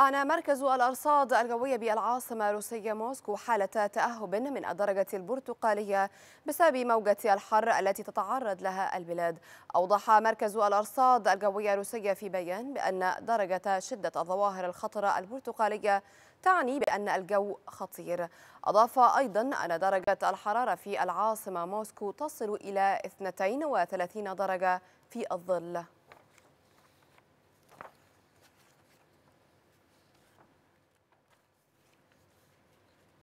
أعلن مركز الأرصاد الجوية بالعاصمة الروسية موسكو حالة تأهب من الدرجة البرتقالية بسبب موجة الحر التي تتعرض لها البلاد أوضح مركز الأرصاد الجوية الروسية في بيان بأن درجة شدة الظواهر الخطرة البرتقالية تعني بأن الجو خطير أضاف أيضا أن درجة الحرارة في العاصمة موسكو تصل إلى 32 درجة في الظل